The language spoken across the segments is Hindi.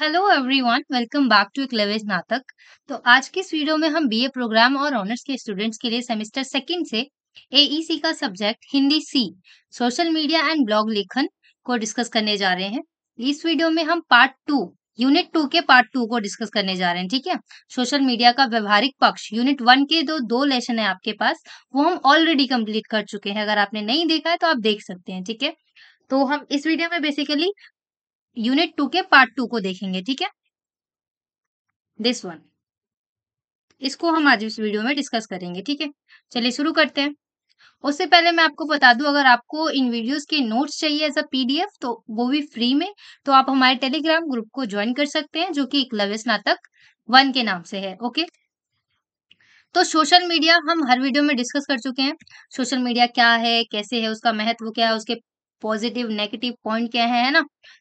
hello everyone welcome back to क्लेवेज नाटक तो आज की इस वीडियो में हम बीए प्रोग्राम और ऑनर्स के स्टूडेंट्स के लिए सेमेस्टर सेकंड से एईसी e का subject Hindi C social media and blog लेखन को डिस्कस करने जा रहे हैं इस वीडियो में हम पार्ट टू यूनिट टू के पार्ट टू को डिस्कस करने जा रहे हैं ठीक है सोशल मीडिया का व्यवहारिक पक्ष यूनिट वन के दो दो लेसन है आपके पास वो हम ऑलरेडी कंप्लीट कर चुके हैं अगर आपने नहीं देखा है तो आप देख सकते हैं ठीक है तो हम इस वीडियो में बेसिकली यूनिट टू के पार्ट टू को देखेंगे ठीक है दिस वन इसको हम आज इस वीडियो में डिस्कस करेंगे ठीक है चलिए शुरू करते हैं उससे पहले मैं आपको बता दूं अगर आपको इन वीडियोस के नोट्स चाहिए एज अ पीडीएफ तो वो भी फ्री में तो आप हमारे टेलीग्राम ग्रुप को ज्वाइन कर सकते हैं जो कि लव्य स्नातक वन के नाम से है ओके तो सोशल मीडिया हम हर वीडियो में डिस्कस कर चुके हैं सोशल मीडिया क्या है कैसे है उसका महत्व क्या है उसके पॉजिटिव नेगेटिव पॉइंट क्या है है ना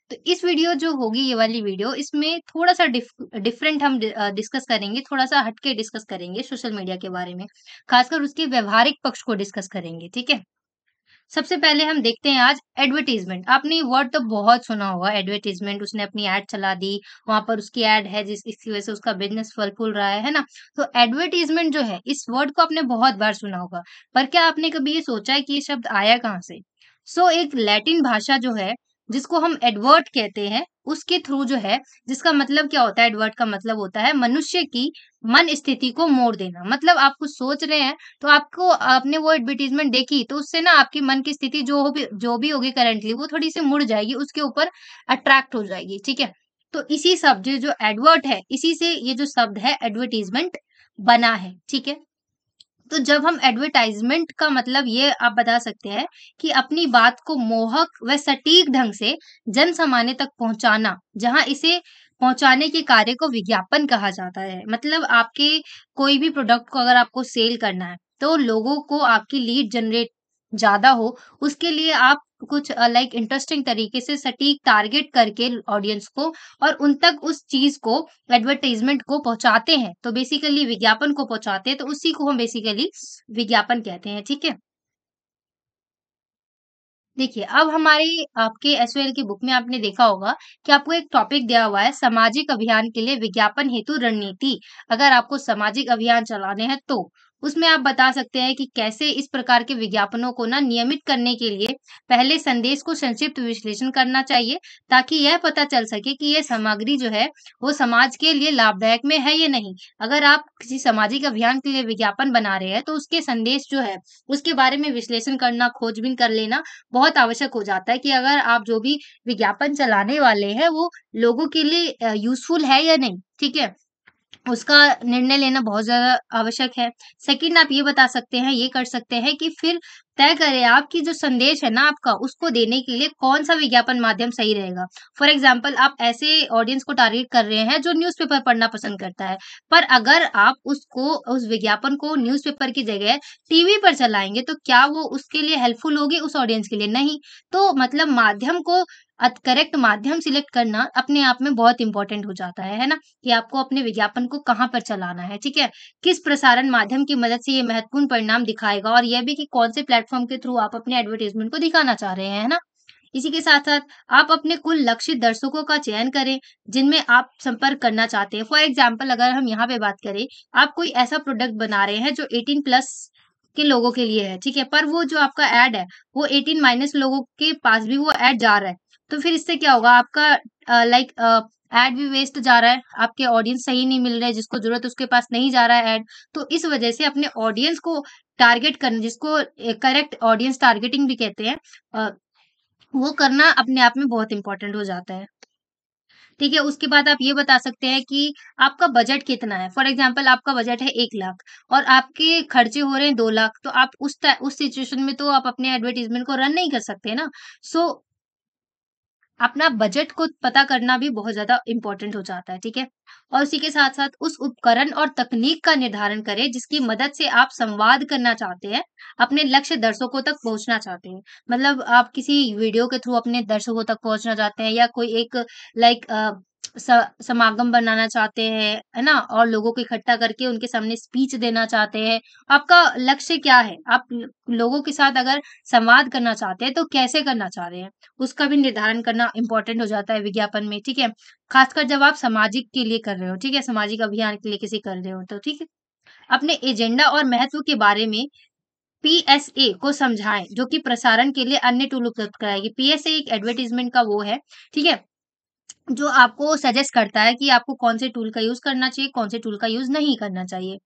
तो इस वीडियो जो होगी ये वाली वीडियो इसमें थोड़ा सा डिफरेंट हम डिस्कस करेंगे थोड़ा सा हटके डिस्कस करेंगे सोशल मीडिया के बारे में खासकर उसके व्यवहारिक पक्ष को डिस्कस करेंगे ठीक है सबसे पहले हम देखते हैं आज एडवर्टीजमेंट आपने वर्ड तो बहुत सुना होगा एडवर्टीजमेंट उसने अपनी एड चला दी वहां पर उसकी एड है जिस इसकी वजह से उसका बिजनेस फल फूल रहा है है ना तो एडवर्टीजमेंट जो है इस वर्ड को आपने बहुत बार सुना होगा पर क्या आपने कभी ये सोचा है कि ये शब्द आया कहाँ से सो so, एक लैटिन भाषा जो है जिसको हम एडवर्ट कहते हैं उसके थ्रू जो है जिसका मतलब क्या होता है एडवर्ट का मतलब होता है मनुष्य की मन स्थिति को मोड़ देना मतलब आप कुछ सोच रहे हैं तो आपको आपने वो एडवर्टीजमेंट देखी तो उससे ना आपकी मन की स्थिति जो हो भी जो भी होगी करेंटली वो थोड़ी सी मुड़ जाएगी उसके ऊपर अट्रैक्ट हो जाएगी ठीक है तो इसी शब्द जो एडवर्ट है इसी से ये जो शब्द है एडवर्टीजमेंट बना है ठीक है तो जब हम एडवर्टाइजमेंट का मतलब ये आप बता सकते हैं कि अपनी बात को मोहक व सटीक ढंग से जन सामान्य तक पहुंचाना जहां इसे पहुंचाने के कार्य को विज्ञापन कहा जाता है मतलब आपके कोई भी प्रोडक्ट को अगर आपको सेल करना है तो लोगों को आपकी लीड जनरेट ज्यादा हो उसके लिए आप कुछ लाइक इंटरेस्टिंग तरीके से सटीक टारगेट करके ऑडियंस को और उन तक उस चीज को एडवर्टाइजमेंट को पहुंचाते हैं तो बेसिकली विज्ञापन को पहुंचाते हैं तो उसी को हम बेसिकली विज्ञापन कहते हैं ठीक है देखिए अब हमारे आपके एस की बुक में आपने देखा होगा कि आपको एक टॉपिक दिया हुआ है सामाजिक अभियान के लिए विज्ञापन हेतु रणनीति अगर आपको सामाजिक अभियान चलाने हैं तो उसमें आप बता सकते हैं कि कैसे इस प्रकार के विज्ञापनों को ना नियमित करने के लिए पहले संदेश को संक्षिप्त विश्लेषण करना चाहिए ताकि यह पता चल सके कि यह सामग्री जो है वो समाज के लिए लाभदायक में है या नहीं अगर आप किसी सामाजिक अभियान के लिए विज्ञापन बना रहे हैं तो उसके संदेश जो है उसके बारे में विश्लेषण करना खोजबीन कर लेना बहुत आवश्यक हो जाता है कि अगर आप जो भी विज्ञापन चलाने वाले हैं वो लोगों के लिए यूजफुल है या नहीं ठीक है उसका निर्णय लेना बहुत ज्यादा आवश्यक है सेकंड आप ये बता सकते हैं ये कर सकते हैं कि फिर तय करें आपकी जो संदेश है ना आपका उसको देने के लिए कौन सा विज्ञापन माध्यम सही रहेगा फॉर एग्जाम्पल आप ऐसे ऑडियंस को टारगेट कर रहे हैं जो न्यूज़पेपर पढ़ना पसंद करता है पर अगर आप उसको उस विज्ञापन को पेपर की जगह टीवी पर चलाएंगे तो क्या वो उसके लिए हेल्पफुल होगी उस ऑडियंस के लिए नहीं तो मतलब माध्यम को करेक्ट माध्यम सिलेक्ट करना अपने आप में बहुत इंपॉर्टेंट हो जाता है है ना कि आपको अपने विज्ञापन को कहाँ पर चलाना है ठीक है किस प्रसारण माध्यम की मदद से ये महत्वपूर्ण परिणाम दिखाएगा और यह भी कि कौन से प्लेटफॉर्म के थ्रू आप अपने एडवर्टीजमेंट को दिखाना चाह रहे हैं है ना इसी के साथ साथ आप अपने कुल लक्षित दर्शकों का चयन करें जिनमें आप संपर्क करना चाहते हैं फॉर एग्जाम्पल अगर हम यहाँ पे बात करें आप कोई ऐसा प्रोडक्ट बना रहे हैं जो एटीन प्लस के लोगों के लिए है ठीक है पर वो जो आपका एड है वो एटीन माइनस लोगों के पास भी वो एड जा रहा है तो फिर इससे क्या होगा आपका लाइक एड भी वेस्ट जा रहा है आपके ऑडियंस सही नहीं मिल रहे जिसको जरूरत उसके पास नहीं जा रहा है एड तो इस वजह से अपने ऑडियंस को टारगेट करना जिसको करेक्ट ऑडियंस टारगेटिंग भी कहते हैं वो करना अपने आप में बहुत इंपॉर्टेंट हो जाता है ठीक है उसके बाद आप ये बता सकते हैं कि आपका बजट कितना है फॉर एग्जाम्पल आपका बजट है एक लाख और आपके खर्चे हो रहे हैं दो लाख तो आप उस उस सिचुएशन में तो आप अपने एडवर्टीजमेंट को रन नहीं कर सकते ना सो so, अपना बजट को पता करना भी बहुत ज्यादा इंपॉर्टेंट हो जाता है ठीक है और उसी के साथ साथ उस उपकरण और तकनीक का निर्धारण करें जिसकी मदद से आप संवाद करना चाहते हैं अपने लक्ष्य दर्शकों तक पहुंचना चाहते हैं मतलब आप किसी वीडियो के थ्रू अपने दर्शकों तक पहुंचना चाहते हैं या कोई एक लाइक समागम बनाना चाहते हैं है ना और लोगों को इकट्ठा करके उनके सामने स्पीच देना चाहते हैं आपका लक्ष्य क्या है आप लोगों के साथ अगर संवाद करना चाहते हैं तो कैसे करना चाह रहे हैं उसका भी निर्धारण करना इंपॉर्टेंट हो जाता है विज्ञापन में ठीक है खासकर जब आप सामाजिक के लिए कर रहे हो ठीक है सामाजिक अभियान के लिए किसी कर रहे हो तो ठीक है अपने एजेंडा और महत्व के बारे में पीएसए को समझाएं जो कि प्रसारण के लिए अन्य टूल उपलब्ध कराएगी पीएसए एक एडवर्टीजमेंट का वो है ठीक है जो आपको सजेस्ट करता है कि आपको कौन से टूल का यूज करना चाहिए कौन से टूल का यूज नहीं करना चाहिए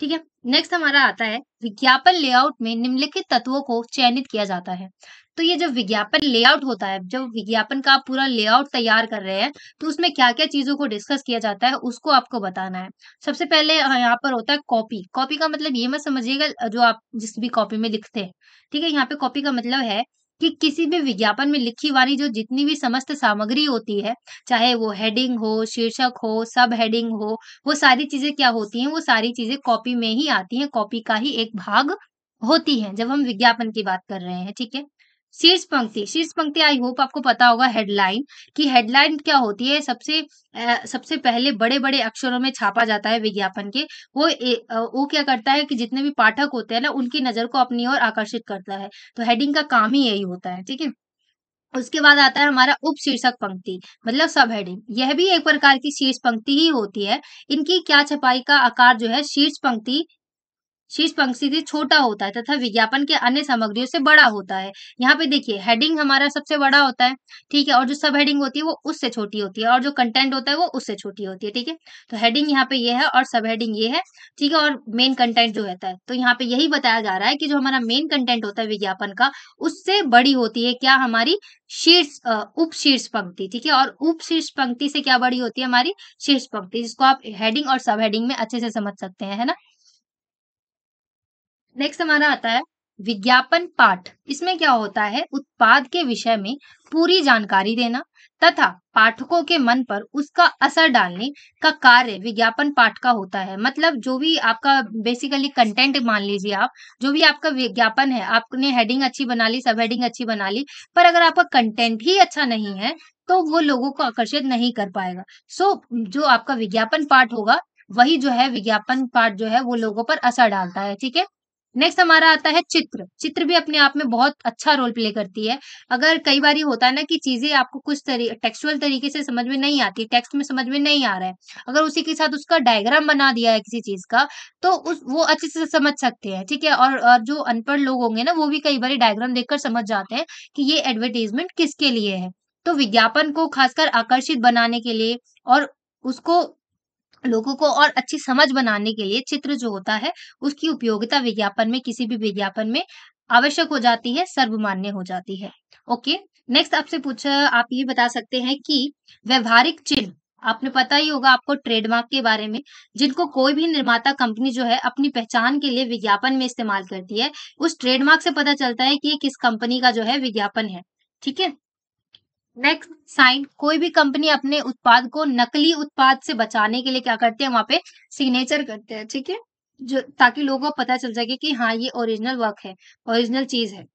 ठीक है नेक्स्ट हमारा आता है विज्ञापन लेआउट में निम्नलिखित तत्वों को चयनित किया जाता है तो ये जो विज्ञापन लेआउट होता है जब विज्ञापन का आप पूरा लेआउट तैयार कर रहे हैं तो उसमें क्या क्या चीजों को डिस्कस किया जाता है उसको आपको बताना है सबसे पहले यहाँ पर होता है कॉपी कॉपी का मतलब ये मत समझिएगा जो आप जिस भी कॉपी में लिखते हैं ठीक है यहाँ पे कॉपी का मतलब है कि किसी भी विज्ञापन में लिखी वाली जो जितनी भी समस्त सामग्री होती है चाहे वो हेडिंग हो शीर्षक हो सब हेडिंग हो वो सारी चीजें क्या होती हैं वो सारी चीजें कॉपी में ही आती हैं कॉपी का ही एक भाग होती हैं जब हम विज्ञापन की बात कर रहे हैं ठीक है शीर्ष पंक्ति शीर्ष पंक्ति आई होप आपको पता होगा हेडलाइन कि हेडलाइन क्या होती है सबसे आ, सबसे पहले बड़े बड़े अक्षरों में छापा जाता है विज्ञापन के वो ए, वो क्या करता है कि जितने भी पाठक होते हैं ना उनकी नजर को अपनी ओर आकर्षित करता है तो हेडिंग का काम ही यही होता है ठीक है उसके बाद आता है हमारा उप शीर्षक पंक्ति मतलब सब हेडिंग यह भी एक प्रकार की शीर्ष पंक्ति ही होती है इनकी क्या छपाई का आकार जो है शीर्ष पंक्ति शीर्ष पंक्ति से छोटा होता है तथा विज्ञापन के अन्य सामग्रियों से बड़ा होता है यहाँ पे देखिए हेडिंग हमारा सबसे बड़ा होता है ठीक है और जो सब हेडिंग होती है वो उससे छोटी होती है और जो कंटेंट होता है वो उससे छोटी होती है ठीक है तो हेडिंग यहाँ पे ये है और सब हेडिंग ये है ठीक है और मेन कंटेंट जो रहता है तो यहाँ पे यही बताया जा रहा है कि जो हमारा मेन कंटेंट होता है विज्ञापन का उससे बड़ी होती है क्या हमारी शीर्ष उप शीर्ष पंक्ति ठीक है और उप शीर्ष पंक्ति से क्या बड़ी होती है हमारी शीर्ष पंक्ति जिसको आप हेडिंग और सब हेडिंग में अच्छे से समझ सकते हैं है ना नेक्स्ट हमारा आता है विज्ञापन पाठ इसमें क्या होता है उत्पाद के विषय में पूरी जानकारी देना तथा पाठकों के मन पर उसका असर डालने का कार्य विज्ञापन पाठ का होता है मतलब जो भी आपका बेसिकली कंटेंट मान लीजिए आप जो भी आपका विज्ञापन है आपने हेडिंग अच्छी बना ली सब हेडिंग अच्छी बना ली पर अगर आपका कंटेंट ही अच्छा नहीं है तो वो लोगों को आकर्षित नहीं कर पाएगा सो जो आपका विज्ञापन पाठ होगा वही जो है विज्ञापन पाठ जो है वो लोगों पर असर डालता है ठीक है नेक्स्ट हमारा आता है चित्र चित्र भी अपने आप में बहुत अच्छा रोल प्ले करती है अगर कई बार होता है ना कि चीजें आपको कुछ तरी, टेक्सुअल तरीके से समझ में नहीं आती टेक्स्ट में समझ में नहीं आ रहा है अगर उसी के साथ उसका डायग्राम बना दिया है किसी चीज का तो उस वो अच्छे से समझ सकते हैं ठीक है और, और जो अनपढ़ लोग होंगे ना वो भी कई बार डायग्राम देखकर समझ जाते हैं कि ये एडवर्टीजमेंट किसके लिए है तो विज्ञापन को खासकर आकर्षित बनाने के लिए और उसको लोगों को और अच्छी समझ बनाने के लिए चित्र जो होता है उसकी उपयोगिता विज्ञापन में किसी भी विज्ञापन में आवश्यक हो जाती है सर्वमान्य हो जाती है ओके नेक्स्ट आपसे पूछा आप ये बता सकते हैं कि व्यवहारिक चिन्ह आपने पता ही होगा आपको ट्रेडमार्क के बारे में जिनको कोई भी निर्माता कंपनी जो है अपनी पहचान के लिए विज्ञापन में इस्तेमाल करती है उस ट्रेडमार्क से पता चलता है कि ये किस कंपनी का जो है विज्ञापन है ठीक है नेक्स्ट साइन कोई भी कंपनी अपने उत्पाद को नकली उत्पाद से बचाने के लिए क्या करते हैं वहां पे सिग्नेचर करते हैं ठीक है जो ताकि लोगों को पता चल सके कि हाँ ये ओरिजिनल वर्क है ओरिजिनल चीज है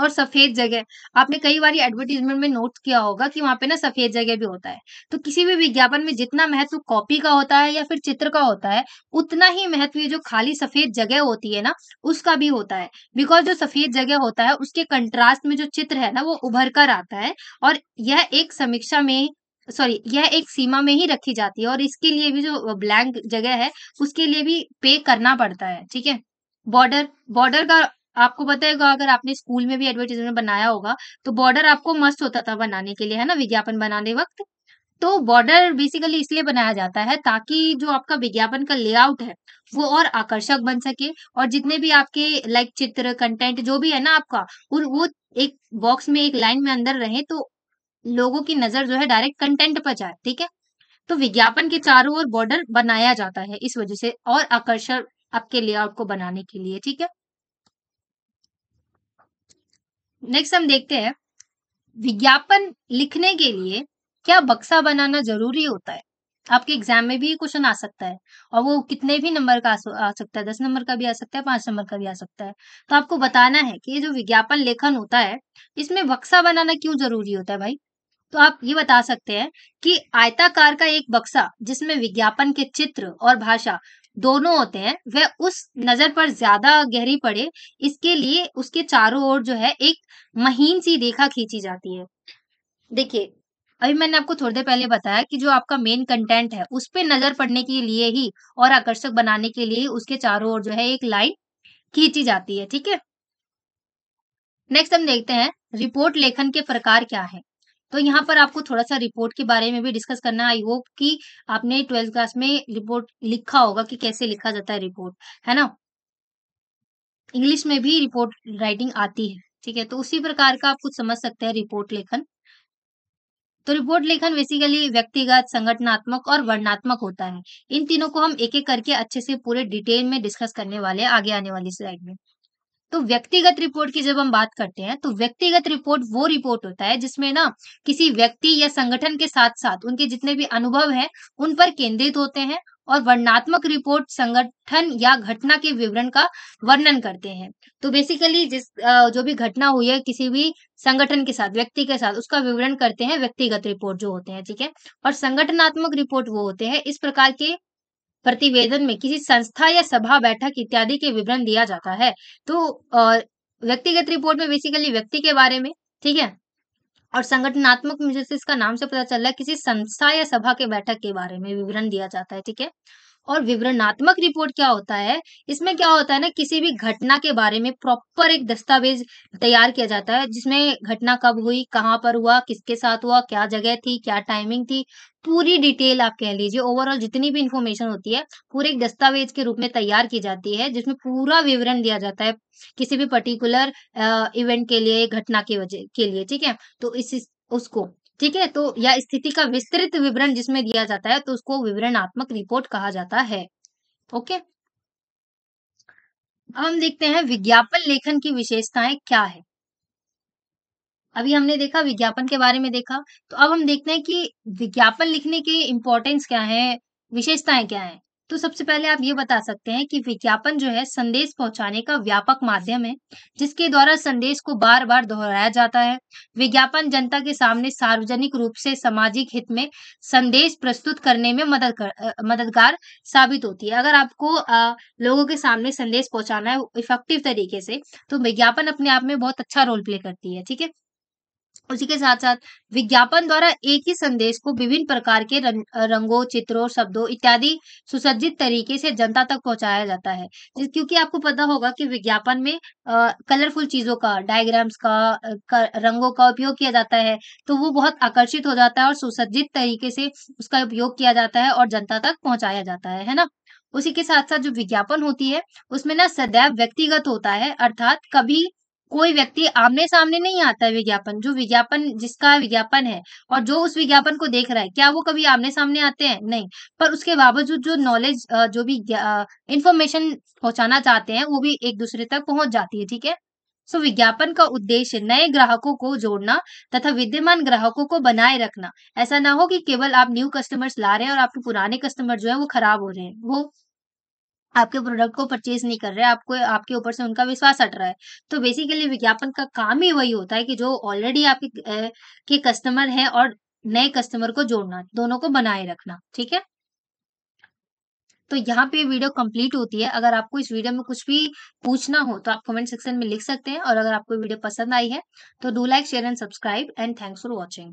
और सफेद जगह आपने कई बार एडवर्टीजमेंट में नोट किया होगा कि वहां पे ना सफेद जगह भी होता है तो किसी भी विज्ञापन में जितना महत्व कॉपी का होता है या फिर चित्र का होता है उतना ही महत्व जो खाली सफेद जगह होती है ना उसका भी होता है बिकॉज जो सफेद जगह होता है उसके कंट्रास्ट में जो चित्र है ना वो उभर कर आता है और यह एक समीक्षा में सॉरी यह एक सीमा में ही रखी जाती है और इसके लिए भी जो ब्लैंक जगह है उसके लिए भी पे करना पड़ता है ठीक है बॉर्डर बॉर्डर का आपको बताएगा अगर आपने स्कूल में भी एडवर्टीजमेंट बनाया होगा तो बॉर्डर आपको मस्त होता था बनाने के लिए है ना विज्ञापन बनाने वक्त तो बॉर्डर बेसिकली इसलिए बनाया जाता है ताकि जो आपका विज्ञापन का लेआउट है वो और आकर्षक बन सके और जितने भी आपके लाइक चित्र कंटेंट जो भी है ना आपका और वो एक बॉक्स में एक लाइन में अंदर रहे तो लोगों की नजर जो है डायरेक्ट कंटेंट पर जाए ठीक है तो विज्ञापन के चारों ओर बॉर्डर बनाया जाता है इस वजह से और आकर्षक आपके लेआउट को बनाने के लिए ठीक है नेक्स्ट हम देखते हैं विज्ञापन लिखने के लिए क्या बक्सा बनाना जरूरी होता है आपके एग्जाम में भी क्वेश्चन आ सकता है और वो कितने भी नंबर का आ सकता है दस नंबर का भी आ सकता है पांच नंबर का भी आ सकता है तो आपको बताना है कि ये जो विज्ञापन लेखन होता है इसमें बक्सा बनाना क्यों जरूरी होता है भाई तो आप ये बता सकते हैं कि आयताकार का एक बक्सा जिसमें विज्ञापन के चित्र और भाषा दोनों होते हैं वह उस नजर पर ज्यादा गहरी पड़े इसके लिए उसके चारों ओर जो है एक महीन सी रेखा खींची जाती है देखिए अभी मैंने आपको थोड़ी देर पहले बताया कि जो आपका मेन कंटेंट है उस पर नजर पड़ने के लिए ही और आकर्षक बनाने के लिए उसके चारों ओर जो है एक लाइन खींची जाती है ठीक है नेक्स्ट हम देखते हैं रिपोर्ट लेखन के प्रकार क्या है तो यहाँ पर आपको थोड़ा सा रिपोर्ट के बारे में भी डिस्कस करना आई होप कि आपने ट्वेल्थ क्लास में रिपोर्ट लिखा होगा कि कैसे लिखा जाता है रिपोर्ट है ना इंग्लिश में भी रिपोर्ट राइटिंग आती है ठीक है तो उसी प्रकार का आप कुछ समझ सकते हैं रिपोर्ट लेखन तो रिपोर्ट लेखन बेसिकली व्यक्तिगत संगठनात्मक और वर्णात्मक होता है इन तीनों को हम एक एक करके अच्छे से पूरे डिटेल में डिस्कस करने वाले आगे आने वाली स्लाइड में तो व्यक्तिगत रिपोर्ट की जब हम बात करते हैं तो व्यक्तिगत रिपोर्ट वो रिपोर्ट होता है जिसमें ना किसी व्यक्ति या संगठन के साथ साथ उनके जितने भी अनुभव हैं उन पर केंद्रित होते हैं और वर्णात्मक रिपोर्ट संगठन या घटना के विवरण का वर्णन करते हैं तो बेसिकली जिस जो भी घटना हुई है किसी भी संगठन के साथ व्यक्ति के साथ उसका विवरण करते हैं व्यक्तिगत रिपोर्ट जो होते हैं ठीक है और संगठनात्मक रिपोर्ट वो होते हैं इस प्रकार के प्रतिवेदन में किसी संस्था या सभा बैठक इत्यादि के विवरण दिया जाता है तो व्यक्तिगत रिपोर्ट में बेसिकली व्यक्ति के बारे में ठीक है और संगठनात्मक में जैसे इसका नाम से पता चल रहा है किसी संस्था या सभा के बैठक के बारे में विवरण दिया जाता है ठीक है और विवरणात्मक रिपोर्ट क्या होता है इसमें क्या होता है ना किसी भी घटना के बारे में प्रॉपर एक दस्तावेज तैयार किया जाता है जिसमें घटना कब हुई कहाँ पर हुआ किसके साथ हुआ क्या जगह थी क्या टाइमिंग थी पूरी डिटेल आप कह लीजिए ओवरऑल जितनी भी इंफॉर्मेशन होती है पूरे एक दस्तावेज के रूप में तैयार की जाती है जिसमें पूरा विवरण दिया जाता है किसी भी पर्टिकुलर इवेंट के लिए घटना के वजह के लिए ठीक है तो इस उसको ठीक है तो या स्थिति का विस्तृत विवरण जिसमें दिया जाता है तो उसको विवरणात्मक रिपोर्ट कहा जाता है ओके अब हम देखते हैं विज्ञापन लेखन की विशेषताएं क्या है अभी हमने देखा विज्ञापन के बारे में देखा तो अब हम देखते हैं कि विज्ञापन लिखने के इंपॉर्टेंस क्या है विशेषताएं क्या है तो सबसे पहले आप ये बता सकते हैं कि विज्ञापन जो है संदेश पहुंचाने का व्यापक माध्यम है जिसके द्वारा संदेश को बार बार दोहराया जाता है विज्ञापन जनता के सामने सार्वजनिक रूप से सामाजिक हित में संदेश प्रस्तुत करने में मदद कर, मददगार साबित होती है अगर आपको आ, लोगों के सामने संदेश पहुंचाना है इफेक्टिव तरीके से तो विज्ञापन अपने आप में बहुत अच्छा रोल प्ले करती है ठीक है उसी के साथ साथ विज्ञापन द्वारा एक ही संदेश को विभिन्न प्रकार के रंगों चित्रों शब्दों इत्यादि सुसज्जित तरीके से जनता तक पहुंचाया जाता है क्योंकि आपको पता होगा कि विज्ञापन में कलरफुल चीजों का डायग्राम्स का, का रंगों का उपयोग किया जाता है तो वो बहुत आकर्षित हो जाता है और सुसज्जित तरीके से उसका उपयोग किया जाता है और जनता तक पहुंचाया जाता है है ना उसी के साथ साथ जो विज्ञापन होती है उसमें ना सदैव व्यक्तिगत होता है अर्थात कभी कोई व्यक्ति आमने सामने नहीं आता है विज्ञापन जो विज्ञापन जिसका विज्ञापन है और जो उस विज्ञापन को देख रहा है क्या वो कभी आमने सामने आते हैं नहीं पर उसके बावजूद जो नॉलेज जो भी इंफॉर्मेशन पहुंचाना चाहते हैं वो भी एक दूसरे तक पहुंच जाती है ठीक है सो विज्ञापन का उद्देश्य नए ग्राहकों को जोड़ना तथा विद्यमान ग्राहकों को बनाए रखना ऐसा ना हो कि केवल आप न्यू कस्टमर्स ला रहे हैं और आपके पुराने कस्टमर जो है वो खराब हो रहे हैं वो आपके प्रोडक्ट को परचेज नहीं कर रहे आपको आपके ऊपर से उनका विश्वास हट रहा है तो बेसिकली विज्ञापन का काम ही वही होता है कि जो ऑलरेडी आपके के कस्टमर है और नए कस्टमर को जोड़ना दोनों को बनाए रखना ठीक है तो यहाँ पे वीडियो कंप्लीट होती है अगर आपको इस वीडियो में कुछ भी पूछना हो तो आप कमेंट सेक्शन में लिख सकते हैं और अगर आपको वीडियो पसंद आई है तो do like share and subscribe and thanks for watching